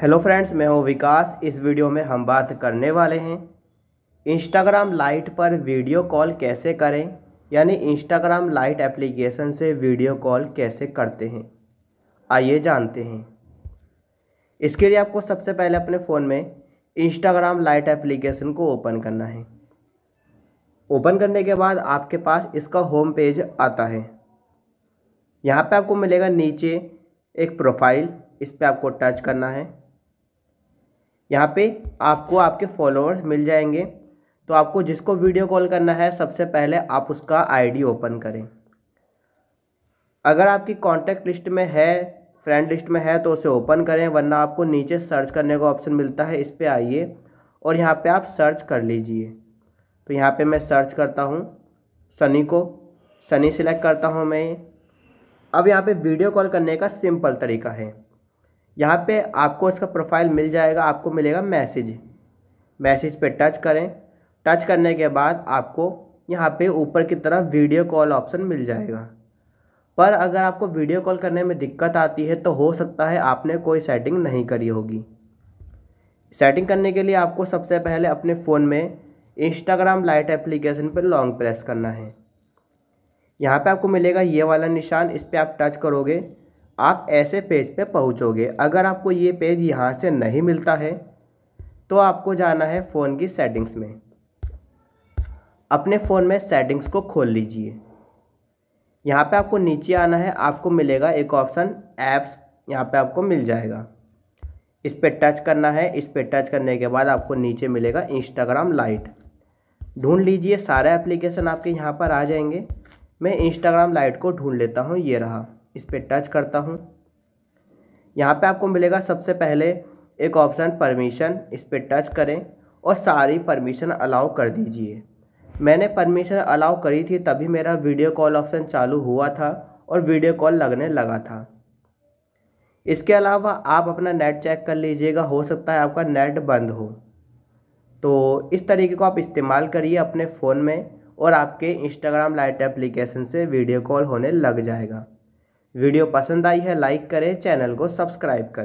hello friends मैं हूं विकास इस वीडियो में हम बात करने वाले हैं इंस्टाग्राम लाइट पर वीडियो कॉल कैसे करें यानी इंस्टाग्राम लाइट एप्लीकेशन से वीडियो कॉल कैसे करते हैं आइए जानते हैं इसके लिए आपको सबसे पहले अपने फ़ोन में इंस्टाग्राम लाइट एप्लीकेशन को ओपन करना है ओपन करने के बाद आपके पास इसका होम पेज आता है यहाँ पे आपको मिलेगा नीचे एक प्रोफाइल इस पर आपको टच करना है यहाँ पे आपको आपके फॉलोअर्स मिल जाएंगे तो आपको जिसको वीडियो कॉल करना है सबसे पहले आप उसका आईडी ओपन करें अगर आपकी कॉन्टैक्ट लिस्ट में है फ्रेंड लिस्ट में है तो उसे ओपन करें वरना आपको नीचे सर्च करने का ऑप्शन मिलता है इस पर आइए और यहाँ पे आप सर्च कर लीजिए तो यहाँ पे मैं सर्च करता हूँ सनी को सनी सिलेक्ट करता हूँ मैं अब यहाँ पे वीडियो कॉल करने का सिंपल तरीका है यहाँ पे आपको इसका प्रोफाइल मिल जाएगा आपको मिलेगा मैसेज मैसेज पे टच करें टच करने के बाद आपको यहाँ पे ऊपर की तरफ वीडियो कॉल ऑप्शन मिल जाएगा पर अगर आपको वीडियो कॉल करने में दिक्कत आती है तो हो सकता है आपने कोई सेटिंग नहीं करी होगी सेटिंग करने के लिए आपको सबसे पहले अपने फ़ोन में इंस्टाग्राम लाइट एप्लीकेशन पर लॉन्ग प्रेस करना है यहाँ पे आपको मिलेगा ये वाला निशान इस पर आप टच करोगे आप ऐसे पेज पे पहुंचोगे अगर आपको ये पेज यहाँ से नहीं मिलता है तो आपको जाना है फ़ोन की सेटिंग्स में अपने फ़ोन में सेटिंग्स को खोल लीजिए यहाँ पे आपको नीचे आना है आपको मिलेगा एक ऑप्शन ऐप्स यहाँ पे आपको मिल जाएगा इस पर टच करना है इस पर टच करने के बाद आपको नीचे मिलेगा इंस्टाग्राम लाइट ढूंढ लीजिए सारे एप्लीकेशन आपके यहाँ पर आ जाएंगे मैं इंस्टाग्राम लाइट को ढूंढ लेता हूँ ये रहा इस पर टच करता हूँ यहाँ पे आपको मिलेगा सबसे पहले एक ऑप्शन परमिशन इस पर टच करें और सारी परमिशन अलाउ कर दीजिए मैंने परमिशन अलाउ करी थी तभी मेरा वीडियो कॉल ऑप्शन चालू हुआ था और वीडियो कॉल लगने लगा था इसके अलावा आप अपना नेट चेक कर लीजिएगा हो सकता है आपका नेट बंद हो तो इस तरीके को आप इस्तेमाल करिए अपने फ़ोन में और आपके इंस्टाग्राम लाइट एप्लीकेशन से वीडियो कॉल होने लग जाएगा वीडियो पसंद आई है लाइक करें चैनल को सब्सक्राइब करें